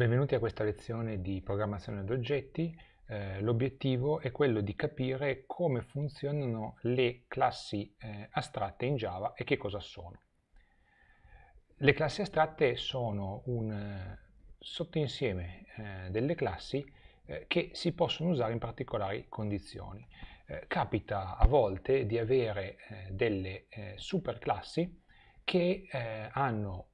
Benvenuti a questa lezione di programmazione ad oggetti. Eh, L'obiettivo è quello di capire come funzionano le classi eh, astratte in Java e che cosa sono. Le classi astratte sono un eh, sottoinsieme eh, delle classi eh, che si possono usare in particolari condizioni. Eh, capita a volte di avere delle superclassi che hanno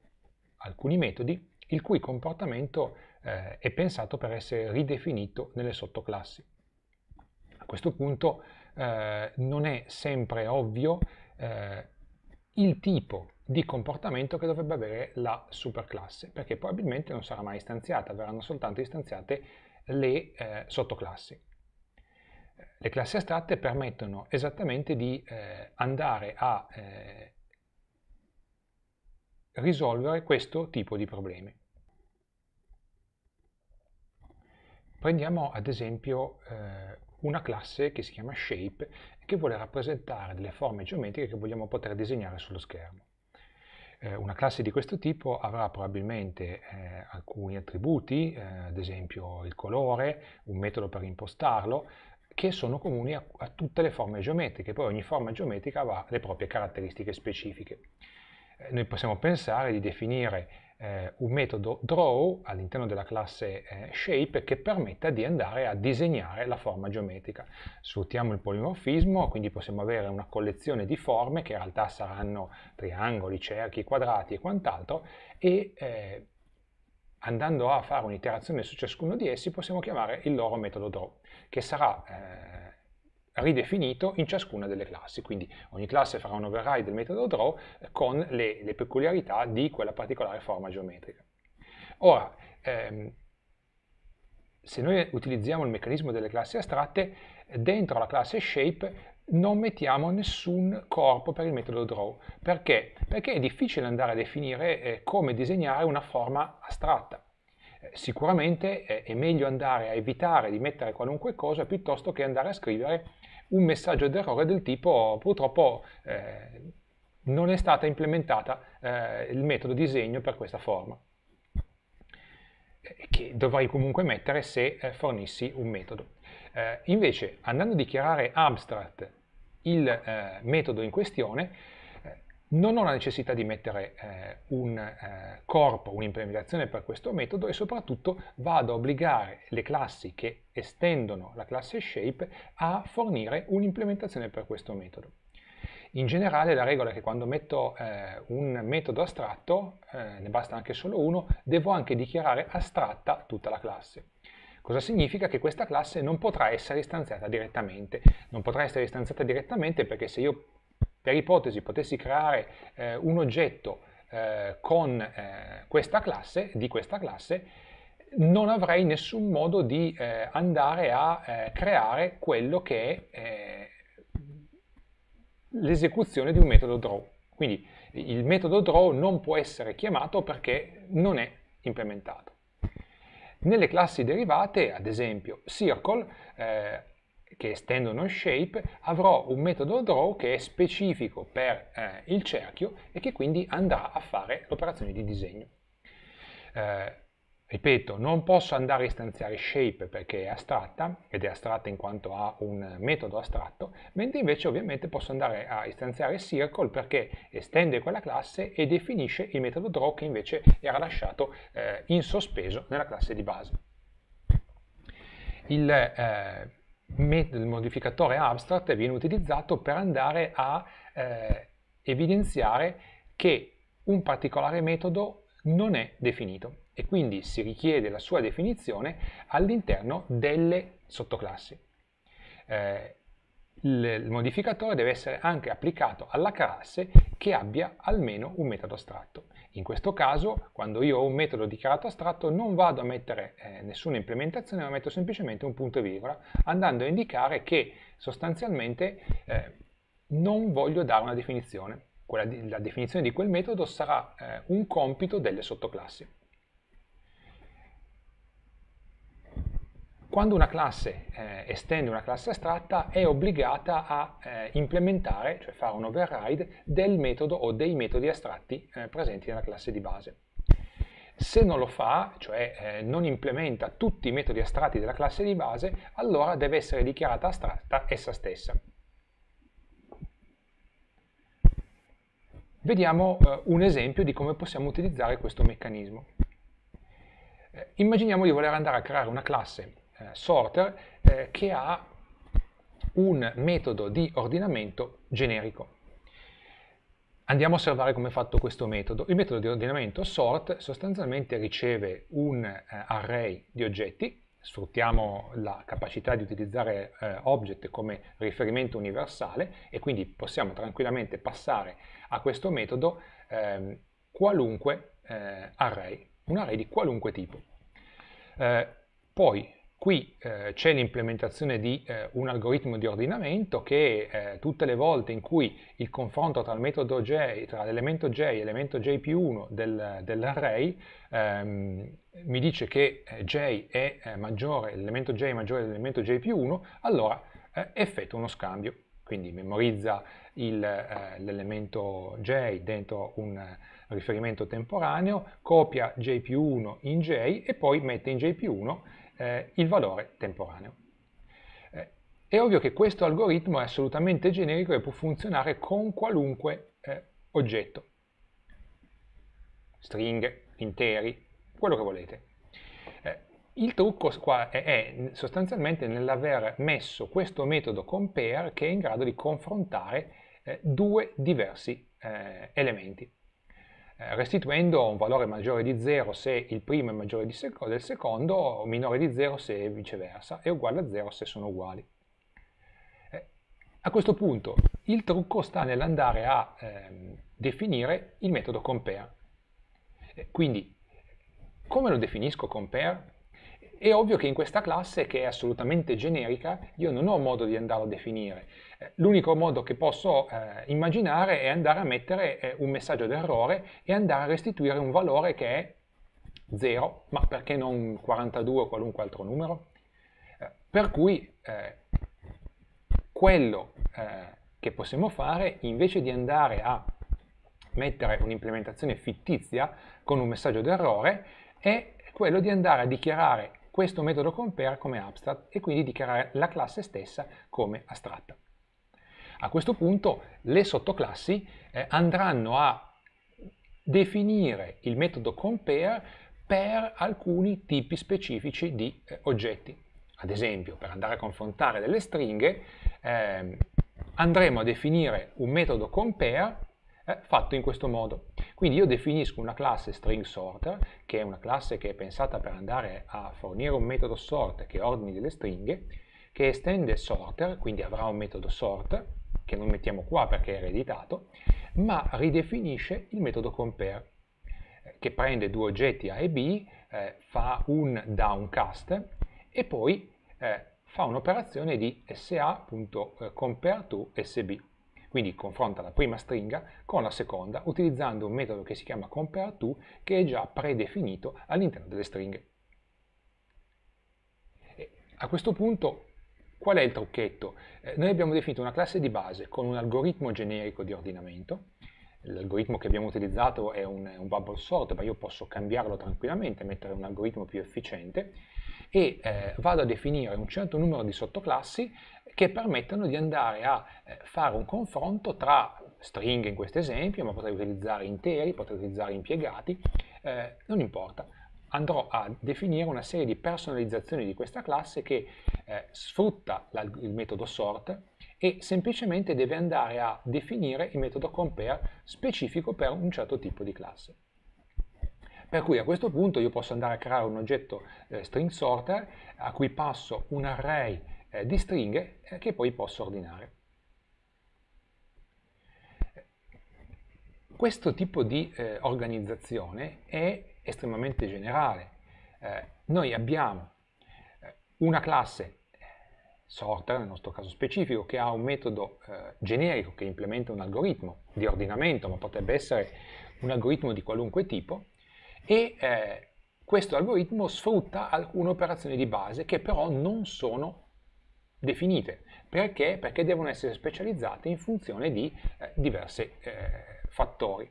alcuni metodi il cui comportamento eh, è pensato per essere ridefinito nelle sottoclassi. A questo punto eh, non è sempre ovvio eh, il tipo di comportamento che dovrebbe avere la superclasse, perché probabilmente non sarà mai istanziata, verranno soltanto istanziate le eh, sottoclassi. Le classi astratte permettono esattamente di eh, andare a eh, risolvere questo tipo di problemi. Prendiamo ad esempio eh, una classe che si chiama shape che vuole rappresentare delle forme geometriche che vogliamo poter disegnare sullo schermo. Eh, una classe di questo tipo avrà probabilmente eh, alcuni attributi, eh, ad esempio il colore, un metodo per impostarlo, che sono comuni a, a tutte le forme geometriche, poi ogni forma geometrica ha le proprie caratteristiche specifiche. Eh, noi possiamo pensare di definire eh, un metodo draw all'interno della classe eh, shape che permetta di andare a disegnare la forma geometrica. Sfruttiamo il polimorfismo, quindi possiamo avere una collezione di forme che in realtà saranno triangoli, cerchi, quadrati e quant'altro e eh, andando a fare un'iterazione su ciascuno di essi possiamo chiamare il loro metodo draw che sarà eh, ridefinito in ciascuna delle classi, quindi ogni classe farà un override del metodo draw con le, le peculiarità di quella particolare forma geometrica. Ora, ehm, se noi utilizziamo il meccanismo delle classi astratte, dentro la classe shape non mettiamo nessun corpo per il metodo draw. Perché? Perché è difficile andare a definire eh, come disegnare una forma astratta. Eh, sicuramente è meglio andare a evitare di mettere qualunque cosa piuttosto che andare a scrivere un messaggio d'errore del tipo purtroppo eh, non è stata implementata eh, il metodo disegno per questa forma eh, che dovrei comunque mettere se eh, fornissi un metodo. Eh, invece andando a dichiarare abstract il metodo in questione non ho la necessità di mettere eh, un eh, corpo, un'implementazione per questo metodo e soprattutto vado a obbligare le classi che estendono la classe shape a fornire un'implementazione per questo metodo. In generale la regola è che quando metto eh, un metodo astratto, eh, ne basta anche solo uno, devo anche dichiarare astratta tutta la classe. Cosa significa? Che questa classe non potrà essere istanziata direttamente. Non potrà essere istanziata direttamente perché se io per ipotesi potessi creare eh, un oggetto eh, con eh, questa classe, di questa classe, non avrei nessun modo di eh, andare a eh, creare quello che è eh, l'esecuzione di un metodo draw. Quindi il metodo draw non può essere chiamato perché non è implementato. Nelle classi derivate, ad esempio, circle, che estendono shape, avrò un metodo draw che è specifico per eh, il cerchio e che quindi andrà a fare l'operazione di disegno. Eh, ripeto, non posso andare a istanziare shape perché è astratta, ed è astratta in quanto ha un metodo astratto, mentre invece ovviamente posso andare a istanziare circle perché estende quella classe e definisce il metodo draw che invece era lasciato eh, in sospeso nella classe di base. Il, eh, il modificatore abstract viene utilizzato per andare a eh, evidenziare che un particolare metodo non è definito e quindi si richiede la sua definizione all'interno delle sottoclassi. Eh, il modificatore deve essere anche applicato alla classe che abbia almeno un metodo astratto. In questo caso, quando io ho un metodo dichiarato astratto, non vado a mettere eh, nessuna implementazione, ma metto semplicemente un punto e virgola, andando a indicare che sostanzialmente eh, non voglio dare una definizione. Di, la definizione di quel metodo sarà eh, un compito delle sottoclassi. quando una classe eh, estende una classe astratta è obbligata a eh, implementare, cioè fare un override, del metodo o dei metodi astratti eh, presenti nella classe di base. Se non lo fa, cioè eh, non implementa tutti i metodi astratti della classe di base, allora deve essere dichiarata astratta essa stessa. Vediamo eh, un esempio di come possiamo utilizzare questo meccanismo. Eh, immaginiamo di voler andare a creare una classe eh, sorter eh, che ha un metodo di ordinamento generico. Andiamo a osservare come è fatto questo metodo. Il metodo di ordinamento sort sostanzialmente riceve un eh, array di oggetti, sfruttiamo la capacità di utilizzare eh, object come riferimento universale e quindi possiamo tranquillamente passare a questo metodo ehm, eh, qualunque array, un array di qualunque tipo. Eh, poi Qui eh, c'è l'implementazione di eh, un algoritmo di ordinamento che eh, tutte le volte in cui il confronto tra l'elemento j e l'elemento j più 1 del, dell'array ehm, mi dice che eh, j è eh, maggiore, l'elemento j è maggiore dell'elemento j più 1, allora eh, effettua uno scambio. Quindi memorizza l'elemento j dentro un riferimento temporaneo, copia j più 1 in j e poi mette in j più 1 eh, il valore temporaneo. Eh, è ovvio che questo algoritmo è assolutamente generico e può funzionare con qualunque eh, oggetto, stringhe, interi, quello che volete. Eh, il trucco qua è, è sostanzialmente nell'aver messo questo metodo compare che è in grado di confrontare eh, due diversi eh, elementi. Eh, restituendo un valore maggiore di 0 se il primo è maggiore seco del secondo o minore di 0 se viceversa e uguale a 0 se sono uguali. Eh, a questo punto il trucco sta nell'andare a ehm, definire il metodo compare. Eh, quindi come lo definisco compare? È ovvio che in questa classe, che è assolutamente generica, io non ho modo di andarlo a definire. L'unico modo che posso eh, immaginare è andare a mettere eh, un messaggio d'errore e andare a restituire un valore che è 0, ma perché non 42 o qualunque altro numero? Eh, per cui eh, quello eh, che possiamo fare, invece di andare a mettere un'implementazione fittizia con un messaggio d'errore, è quello di andare a dichiarare questo metodo compare come abstract e quindi dichiarare la classe stessa come astratta. A questo punto le sottoclassi eh, andranno a definire il metodo compare per alcuni tipi specifici di eh, oggetti. Ad esempio, per andare a confrontare delle stringhe, eh, andremo a definire un metodo compare eh, fatto in questo modo. Quindi io definisco una classe string sorter, che è una classe che è pensata per andare a fornire un metodo sort che ordini delle stringhe, che estende sorter, quindi avrà un metodo sort, che non mettiamo qua perché è ereditato, ma ridefinisce il metodo compare, che prende due oggetti A e B, eh, fa un downcast e poi eh, fa un'operazione di sa.compareToSB. Quindi confronta la prima stringa con la seconda utilizzando un metodo che si chiama compareTo che è già predefinito all'interno delle stringhe. E a questo punto Qual è il trucchetto? Eh, noi abbiamo definito una classe di base con un algoritmo generico di ordinamento, l'algoritmo che abbiamo utilizzato è un, un, bubble sort, ma io posso cambiarlo tranquillamente, mettere un algoritmo più efficiente, e eh, vado a definire un certo numero di sottoclassi che permettono di andare a eh, fare un confronto tra stringhe in questo esempio, ma potrei utilizzare interi, potrei utilizzare impiegati, eh, non importa andrò a definire una serie di personalizzazioni di questa classe che eh, sfrutta la, il metodo sort e semplicemente deve andare a definire il metodo compare specifico per un certo tipo di classe. Per cui a questo punto io posso andare a creare un oggetto eh, string sorter a cui passo un array eh, di stringhe eh, che poi posso ordinare. Questo tipo di eh, organizzazione è estremamente generale. Eh, noi abbiamo eh, una classe sorter, nel nostro caso specifico, che ha un metodo eh, generico che implementa un algoritmo di ordinamento, ma potrebbe essere un algoritmo di qualunque tipo, e eh, questo algoritmo sfrutta alcune operazioni di base che però non sono definite. Perché? Perché devono essere specializzate in funzione di eh, diversi eh, fattori.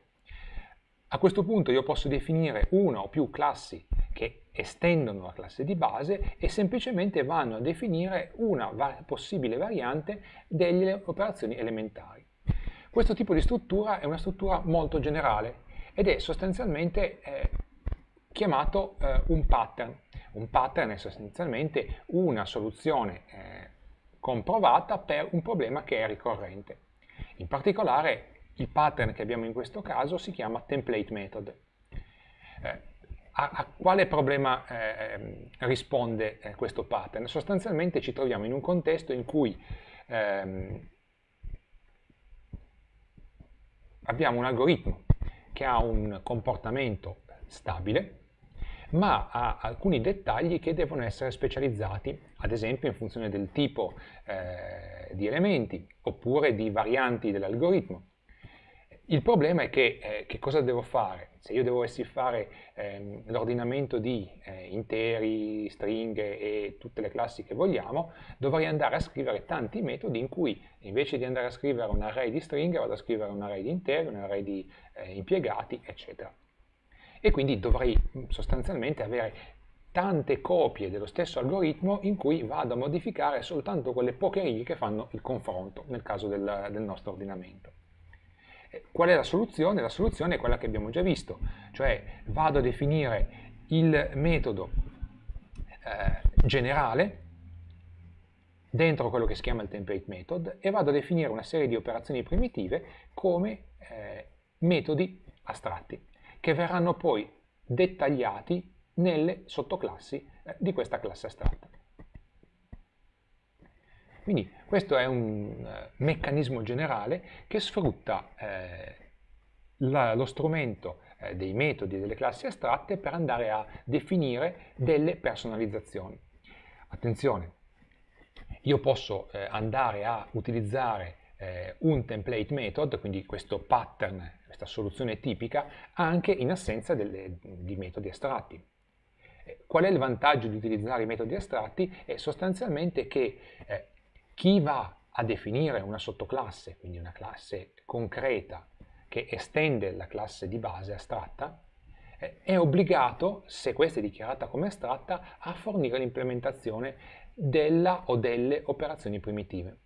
A questo punto io posso definire una o più classi che estendono la classe di base e semplicemente vanno a definire una var possibile variante delle operazioni elementari. Questo tipo di struttura è una struttura molto generale ed è sostanzialmente eh, chiamato eh, un pattern. Un pattern è sostanzialmente una soluzione eh, comprovata per un problema che è ricorrente. In particolare il pattern che abbiamo in questo caso si chiama template method. Eh, a, a, quale problema eh, ehm, risponde eh, questo pattern? Sostanzialmente ci troviamo in un contesto in cui ehm, abbiamo un algoritmo che ha un comportamento stabile, ma ha alcuni dettagli che devono essere specializzati, ad esempio in funzione del tipo eh, di elementi oppure di varianti dell'algoritmo. Il problema è che, eh, che cosa devo fare? Se io dovessi fare ehm, l'ordinamento di eh, interi, stringhe e tutte le classi che vogliamo, dovrei andare a scrivere tanti metodi in cui invece di andare a scrivere un array di stringhe vado a scrivere un array di interi, un array di eh, impiegati, eccetera. E quindi dovrei mm, sostanzialmente avere tante copie dello stesso algoritmo in cui vado a modificare soltanto quelle poche righe che fanno il confronto nel caso del, del nostro ordinamento. Qual è la soluzione? La soluzione è quella che abbiamo già visto, cioè vado a definire il metodo eh, generale dentro quello che si chiama il template method e vado a definire una serie di operazioni primitive come eh, metodi astratti che verranno poi dettagliati nelle sottoclassi eh, di questa classe astratta. Quindi questo è un eh, meccanismo generale che sfrutta eh, la, lo strumento eh, dei metodi e delle classi astratte per andare a definire delle personalizzazioni. Attenzione, io posso eh, andare a utilizzare eh, un template method, quindi questo pattern, questa soluzione tipica, anche in assenza delle, di metodi astratti. Eh, qual è il vantaggio di utilizzare i metodi astratti? È sostanzialmente che eh, chi va a definire una sottoclasse, quindi una classe concreta che estende la classe di base astratta, eh, è obbligato, se questa è dichiarata come astratta, a fornire l'implementazione della o delle operazioni primitive.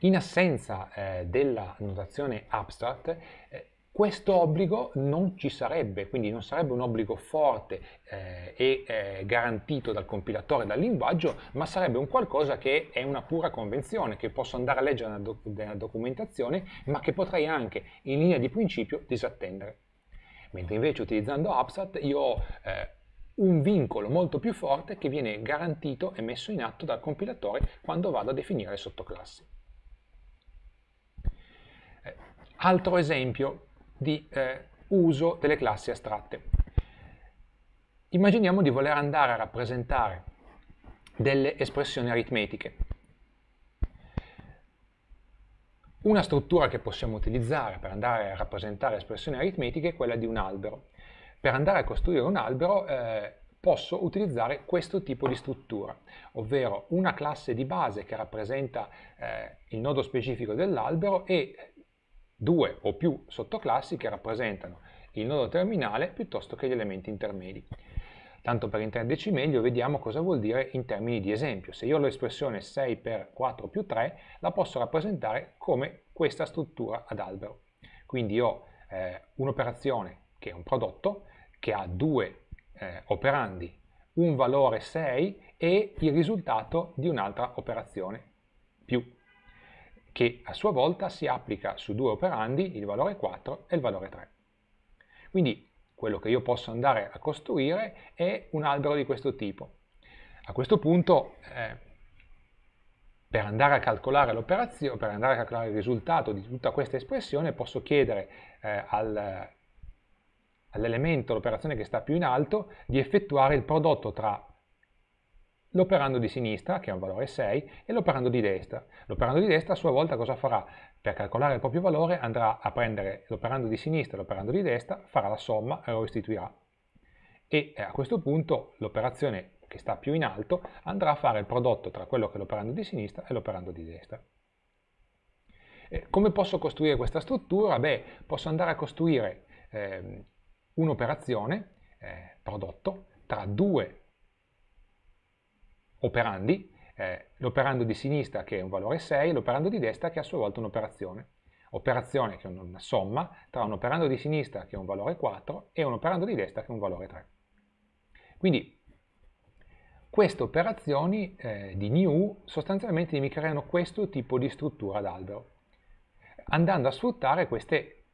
In assenza eh, della notazione abstract, eh, questo obbligo non ci sarebbe, quindi non sarebbe un obbligo forte eh, e eh, garantito dal compilatore, dal linguaggio, ma sarebbe un qualcosa che è una pura convenzione, che posso andare a leggere nella, doc nella documentazione, ma che potrei anche, in linea di principio, disattendere. Mentre invece utilizzando Absat io ho eh, un vincolo molto più forte che viene garantito e messo in atto dal compilatore quando vado a definire sottoclassi. Eh, altro esempio, di eh, uso delle classi astratte. Immaginiamo di voler andare a rappresentare delle espressioni aritmetiche. Una struttura che possiamo utilizzare per andare a rappresentare espressioni aritmetiche è quella di un albero. Per andare a costruire un albero eh, posso utilizzare questo tipo di struttura, ovvero una classe di base che rappresenta eh, il nodo specifico dell'albero e due o più sottoclassi che rappresentano il nodo terminale piuttosto che gli elementi intermedi. Tanto per intenderci meglio, vediamo cosa vuol dire in termini di esempio. Se io ho l'espressione 6 per 4 più 3, la posso rappresentare come questa struttura ad albero. Quindi ho eh, un'operazione che è un prodotto, che ha due eh, operandi, un valore 6 e il risultato di un'altra operazione più che a sua volta si applica su due operandi il valore 4 e il valore 3. Quindi quello che io posso andare a costruire è un albero di questo tipo. A questo punto, eh, per andare a calcolare per andare a calcolare il risultato di tutta questa espressione, posso chiedere eh, al, all'elemento, l'operazione che sta più in alto, di effettuare il prodotto tra l'operando di sinistra, che ha un valore 6, e l'operando di destra. L'operando di destra a sua volta cosa farà? Per calcolare il proprio valore andrà a prendere l'operando di sinistra e l'operando di destra, farà la somma e lo restituirà. E eh, a questo punto l'operazione che sta più in alto andrà a fare il prodotto tra quello che è l'operando di sinistra e l'operando di destra. E come posso costruire questa struttura? Beh, posso andare a costruire eh, un'operazione, eh, prodotto, tra due operandi, eh, l'operando di sinistra che è un valore 6 e l'operando di destra che è a sua volta un'operazione. Operazione che è una somma tra un operando di sinistra che è un valore 4 e un operando di destra che è un valore 3. Quindi queste operazioni eh, di new sostanzialmente mi creano questo tipo di struttura d'albero, andando a sfruttare queste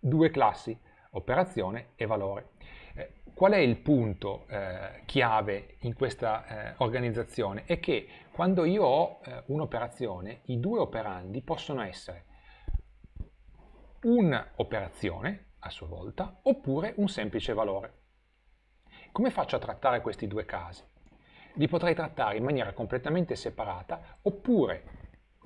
due classi, operazione e valore qual è il punto eh, chiave in questa eh, organizzazione? È che quando io ho eh, un'operazione, i due operandi possono essere un'operazione a sua volta oppure un semplice valore. Come faccio a trattare questi due casi? Li potrei trattare in maniera completamente separata oppure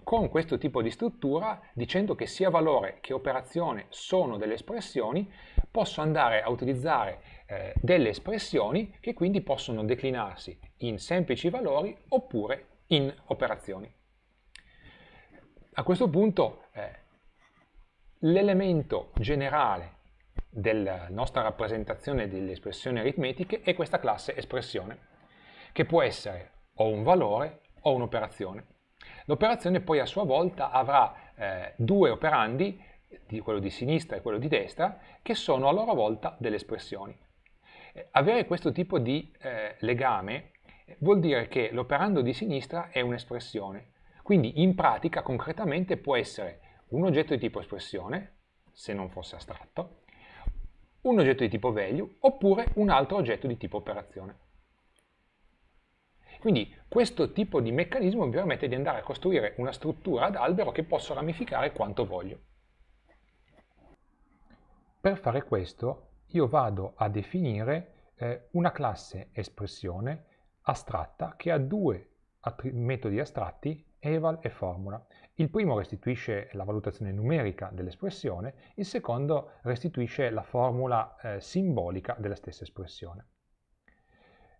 con questo tipo di struttura dicendo che sia valore che operazione sono delle espressioni posso andare a utilizzare eh, delle espressioni che quindi possono declinarsi in semplici valori oppure in operazioni. A questo punto eh, l'elemento generale della nostra rappresentazione delle espressioni aritmetiche è questa classe espressione, che può essere o un valore o un'operazione. L'operazione poi a sua volta avrà eh, due operandi di quello di sinistra e quello di destra, che sono a loro volta delle espressioni. Eh, avere questo tipo di eh, legame eh, vuol dire che l'operando di sinistra è un'espressione, quindi in pratica concretamente può essere un oggetto di tipo espressione, se non fosse astratto, un oggetto di tipo value oppure un altro oggetto di tipo operazione. Quindi questo tipo di meccanismo mi permette di andare a costruire una struttura ad albero che posso ramificare quanto voglio. Per fare questo io vado a definire eh, una classe espressione astratta che ha due metodi astratti eval e formula. Il primo restituisce la valutazione numerica dell'espressione, il secondo restituisce la formula eh, simbolica della stessa espressione.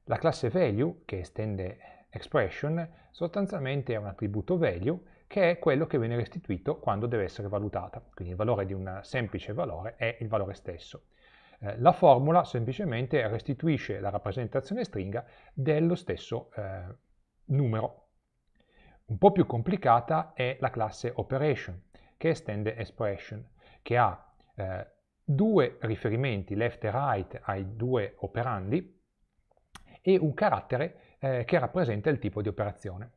La classe value, che estende expression sostanzialmente è un attributo value che è quello che viene restituito quando deve essere valutata. Quindi il valore di un semplice valore è il valore stesso. Eh, la formula semplicemente restituisce la rappresentazione stringa dello stesso eh, numero. Un po' più complicata è la classe operation, che estende expression, che ha eh, due riferimenti left e right ai due operandi e un carattere eh, che rappresenta il tipo di operazione.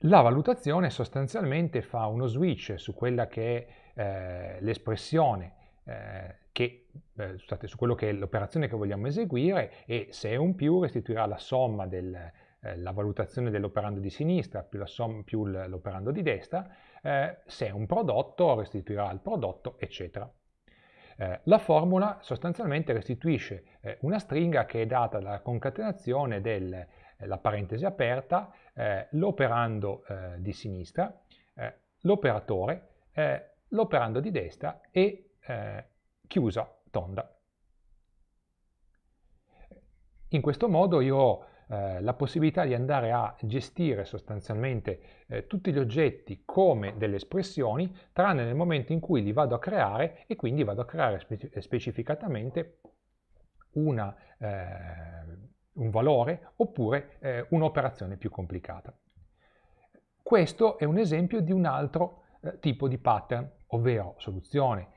La valutazione sostanzialmente fa uno switch su quella che è eh, l'espressione eh, che, eh, scusate, su quello che è l'operazione che vogliamo eseguire e se è un più restituirà la somma della eh, valutazione dell'operando di sinistra più, l'operando di destra, eh, se è un prodotto restituirà il prodotto, eccetera. Eh, la formula sostanzialmente restituisce eh, una stringa che è data dalla concatenazione della eh, parentesi aperta, eh, l'operando eh, di sinistra, eh, l'operatore, l'operando di destra e chiusa tonda. In questo modo io ho eh, la possibilità di andare a gestire sostanzialmente eh, tutti gli oggetti come delle espressioni, tranne nel momento in cui li vado a creare e quindi vado a creare spe specificatamente una, eh, un valore oppure eh, un'operazione più complicata. Questo è un esempio di un altro eh, tipo di pattern, ovvero soluzione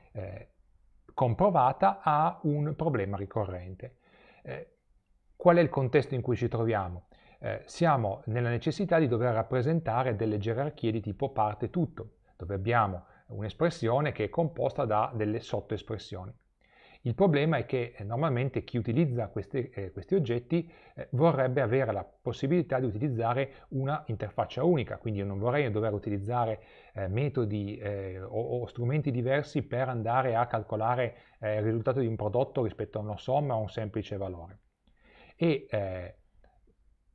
comprovata a un problema ricorrente. Eh, Qual è il contesto in cui ci troviamo? Eh, siamo nella necessità di dover rappresentare delle gerarchie di tipo parte-tutto, dove abbiamo un'espressione che è composta da delle sottoespressioni. Il problema è che eh, normalmente chi utilizza questi, eh, questi oggetti eh, vorrebbe avere la possibilità di utilizzare una interfaccia unica, quindi io non vorrei dover utilizzare eh, metodi eh, o, o, strumenti diversi per andare a calcolare il risultato di un prodotto rispetto a una somma o a un semplice valore e eh,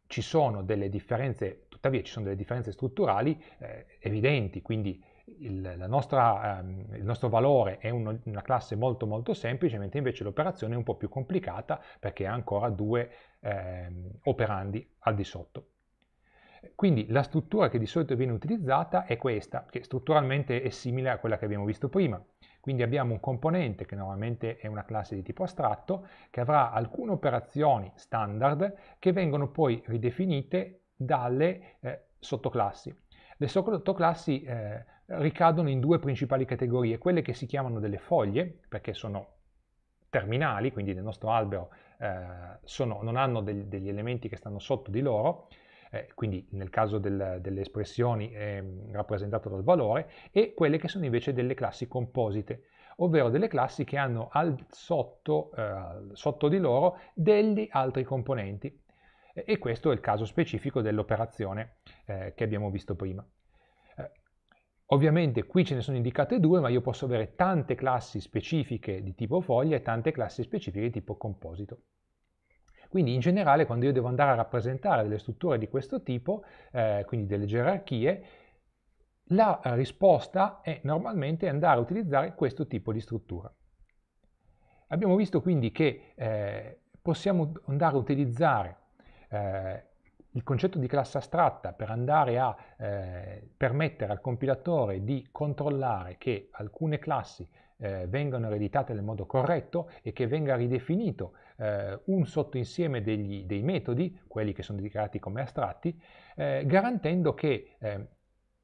ci sono delle differenze, tuttavia ci sono delle differenze strutturali eh, evidenti, quindi il, nostra, ehm, il, nostro valore è uno, una classe molto molto semplice, mentre invece l'operazione è un po' più complicata perché ha ancora due ehm, operandi al di sotto. Quindi la struttura che di solito viene utilizzata è questa, che strutturalmente è simile a quella che abbiamo visto prima. Quindi abbiamo un componente che normalmente è una classe di tipo astratto che avrà alcune operazioni standard che vengono poi ridefinite dalle eh, sottoclassi. Le sottoclassi eh, ricadono in due principali categorie, quelle che si chiamano delle foglie, perché sono terminali, quindi nel nostro albero eh, sono, non hanno del, degli elementi che stanno sotto di loro, eh, quindi nel caso del, delle espressioni è mm, rappresentato dal valore, e quelle che sono invece delle classi composite, ovvero delle classi che hanno sotto, eh, sotto di loro degli altri componenti. E questo è il caso specifico dell'operazione eh, che abbiamo visto prima. Eh, ovviamente qui ce ne sono indicate due, ma io posso avere tante classi specifiche di tipo foglia e tante classi specifiche di tipo composito. Quindi in generale quando io devo andare a rappresentare delle strutture di questo tipo, eh, quindi delle gerarchie, la eh, risposta è normalmente andare a utilizzare questo tipo di struttura. Abbiamo visto quindi che eh, possiamo andare a utilizzare eh, il concetto di classe astratta per andare a eh, permettere al compilatore di controllare che alcune classi eh, vengano ereditate nel modo corretto e che venga ridefinito eh, un sottoinsieme degli, dei metodi, quelli che sono dichiarati come astratti, eh, garantendo che eh,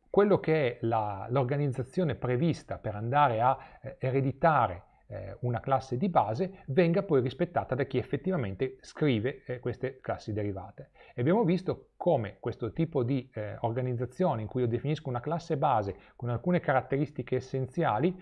quello che è l'organizzazione prevista per andare a eh, ereditare eh, una classe di base venga poi rispettata da chi effettivamente scrive eh, queste classi derivate. E abbiamo visto come questo tipo di eh, organizzazione in cui io definisco una classe base con alcune caratteristiche essenziali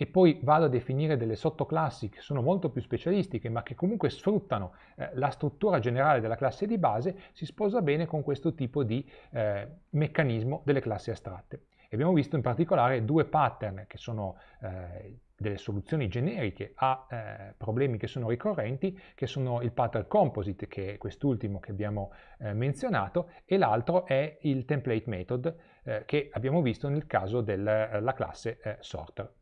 e poi vado a definire delle sottoclassi che sono molto più specialistiche ma che comunque sfruttano eh, la struttura generale della classe di base, si sposa bene con questo tipo di eh, meccanismo delle classi astratte. E abbiamo visto in particolare due pattern che sono eh, delle soluzioni generiche a eh, problemi che sono ricorrenti, che sono il pattern composite, che è quest'ultimo che abbiamo eh, menzionato, e l'altro è il template method, eh, che abbiamo visto nel caso della eh, classe eh, sorter.